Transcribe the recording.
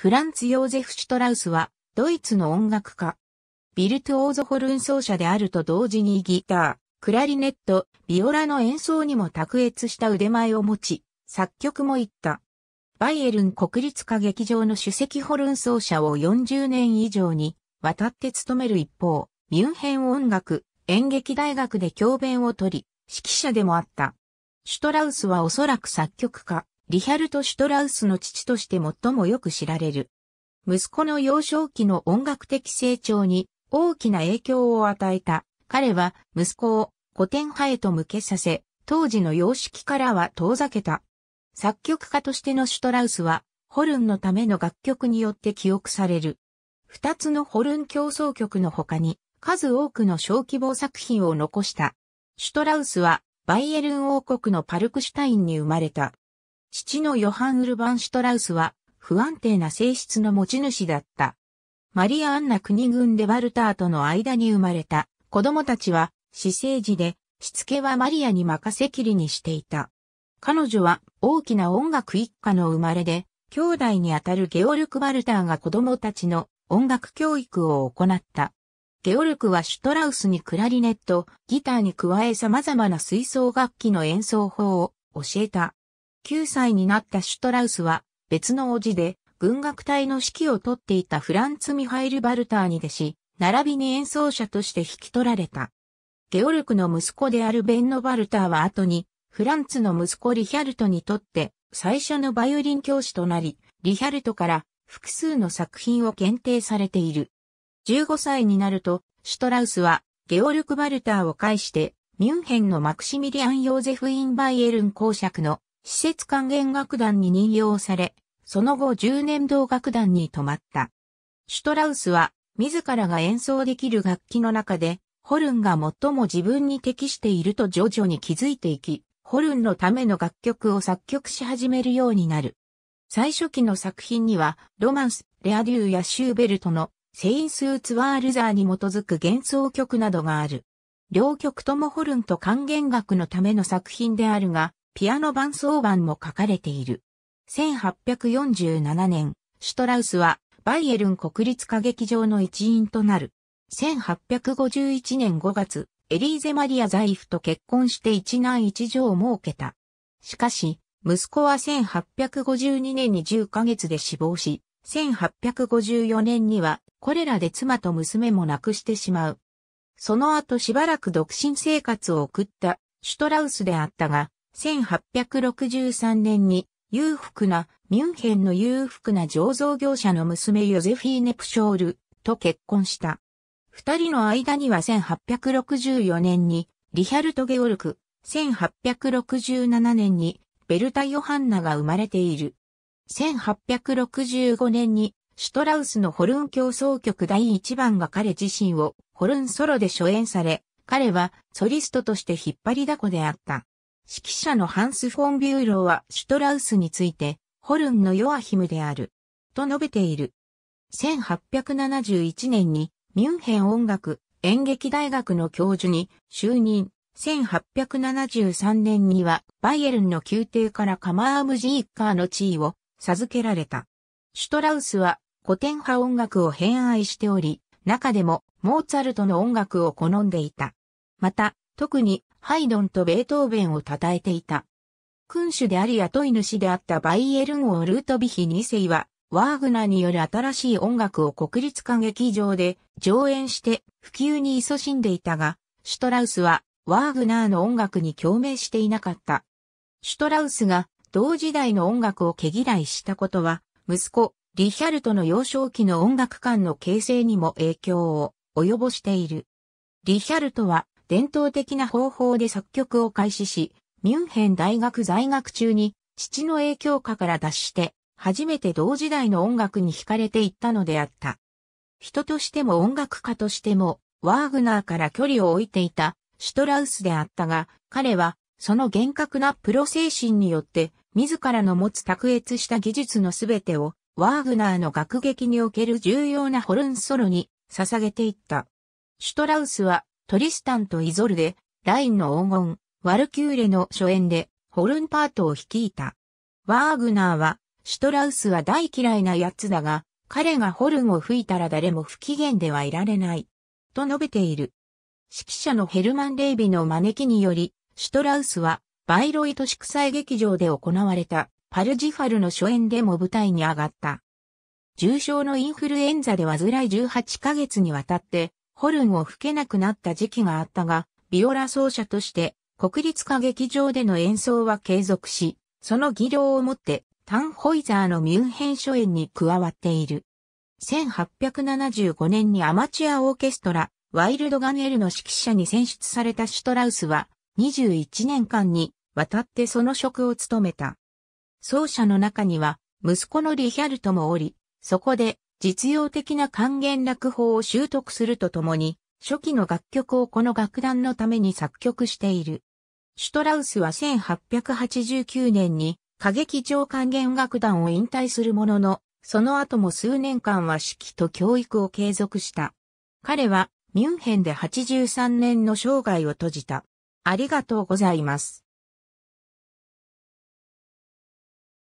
フランツ・ヨーゼフ・シュトラウスは、ドイツの音楽家。ビルトオーゾホルン奏者であると同時にギター、クラリネット、ビオラの演奏にも卓越した腕前を持ち、作曲もいった。バイエルン国立歌劇場の首席ホルン奏者を40年以上に渡って務める一方、ミュンヘン音楽、演劇大学で教鞭を取り、指揮者でもあった。シュトラウスはおそらく作曲家、リヒャルト・シュトラウスの父として最もよく知られる。息子の幼少期の音楽的成長に大きな影響を与えた。彼は息子を古典派へと向けさせ、当時の様式からは遠ざけた。作曲家としてのシュトラウスは、ホルンのための楽曲によって記憶される。二つのホルン競争曲の他に、数多くの小規模作品を残した。シュトラウスは、バイエルン王国のパルクシュタインに生まれた。父のヨハン・ウルバン・シュトラウスは不安定な性質の持ち主だった。マリア・アンナ国軍でバルターとの間に生まれた子供たちは私生児で、しつけはマリアに任せきりにしていた。彼女は大きな音楽一家の生まれで、兄弟にあたるゲオルク・バルターが子供たちの音楽教育を行った。ゲオルクはシュトラウスにクラリネット、ギターに加え様々な吹奏楽器の演奏法を教えた。9歳になったシュトラウスは、別の叔父で、軍楽隊の指揮を取っていたフランツ・ミハイル・バルターに弟子、並びに演奏者として引き取られた。ゲオルクの息子であるベンノ・バルターは後に、フランツの息子リヒャルトにとって、最初のバイオリン教師となり、リヒャルトから複数の作品を検定されている。15歳になると、シュトラウスは、ゲオルク・バルターを介して、ミュンヘンのマクシミリアン・ヨーゼフ・イン・バイエルン公爵の施設管弦楽団に任用され、その後10年同楽団に泊まった。シュトラウスは、自らが演奏できる楽器の中で、ホルンが最も自分に適していると徐々に気づいていき、ホルンのための楽曲を作曲し始めるようになる。最初期の作品には、ロマンス、レアデューやシューベルトの、セインスーツワールザーに基づく幻想曲などがある。両曲ともホルンと管弦楽のための作品であるが、ピアノ伴奏版も書かれている。1847年、シュトラウスはバイエルン国立歌劇場の一員となる。1851年5月、エリーゼ・マリア・ザイフと結婚して一男一女を設けた。しかし、息子は1852年に10ヶ月で死亡し、1854年にはこれらで妻と娘も亡くしてしまう。その後しばらく独身生活を送ったシュトラウスであったが、1863年に裕福な、ミュンヘンの裕福な醸造業者の娘ヨゼフィーネ・プショールと結婚した。二人の間には1864年にリヒャルト・ゲオルク、1867年にベルタ・ヨハンナが生まれている。1865年にシュトラウスのホルン競争曲第1番が彼自身をホルンソロで初演され、彼はソリストとして引っ張りだこであった。指揮者のハンス・フォン・ビューローはシュトラウスについて、ホルンのヨアヒムである、と述べている。1871年にミュンヘン音楽演劇大学の教授に就任。1873年にはバイエルンの宮廷からカマームジーカーの地位を授けられた。シュトラウスは古典派音楽を偏愛しており、中でもモーツァルトの音楽を好んでいた。また、特にハイドンとベートーベンを称えていた。君主であり雇い主であったバイエルン王ルートビヒ2世は、ワーグナーによる新しい音楽を国立歌劇場で上演して普及に勤しんでいたが、シュトラウスはワーグナーの音楽に共鳴していなかった。シュトラウスが同時代の音楽を毛嫌いしたことは、息子、リヒャルトの幼少期の音楽観の形成にも影響を及ぼしている。リヒャルトは伝統的な方法で作曲を開始し、ミュンヘン大学在学中に父の影響下から脱して、初めて同時代の音楽に惹かれていったのであった。人としても音楽家としても、ワーグナーから距離を置いていたシュトラウスであったが、彼はその厳格なプロ精神によって、自らの持つ卓越した技術のすべてを、ワーグナーの楽劇における重要なホルンソロに捧げていった。シュトラウスはトリスタンとイゾルで、ラインの黄金、ワルキューレの初演で、ホルンパートを率いた。ワーグナーは、シュトラウスは大嫌いな奴だが、彼がホルンを吹いたら誰も不機嫌ではいられない。と述べている。指揮者のヘルマン・レイビの招きにより、シュトラウスは、バイロイト祝祭劇場で行われた、パルジファルの初演でも舞台に上がった。重症のインフルエンザで患い18ヶ月にわたって、ホルンを吹けなくなった時期があったが、ビオラ奏者として国立歌劇場での演奏は継続し、その技量をもってタンホイザーのミュンヘン初演に加わっている。1875年にアマチュアオーケストラ、ワイルドガネルの指揮者に選出されたシュトラウスは、21年間にわたってその職を務めた。奏者の中には、息子のリヒャルトもおり、そこで実用的な還元楽法を習得するとともに、初期の楽曲をこの楽団のために作曲している。シュトラウスは1889年に歌劇場還元楽団を引退するものの、その後も数年間は指揮と教育を継続した。彼はミュンヘンで83年の生涯を閉じた。ありがとうございます。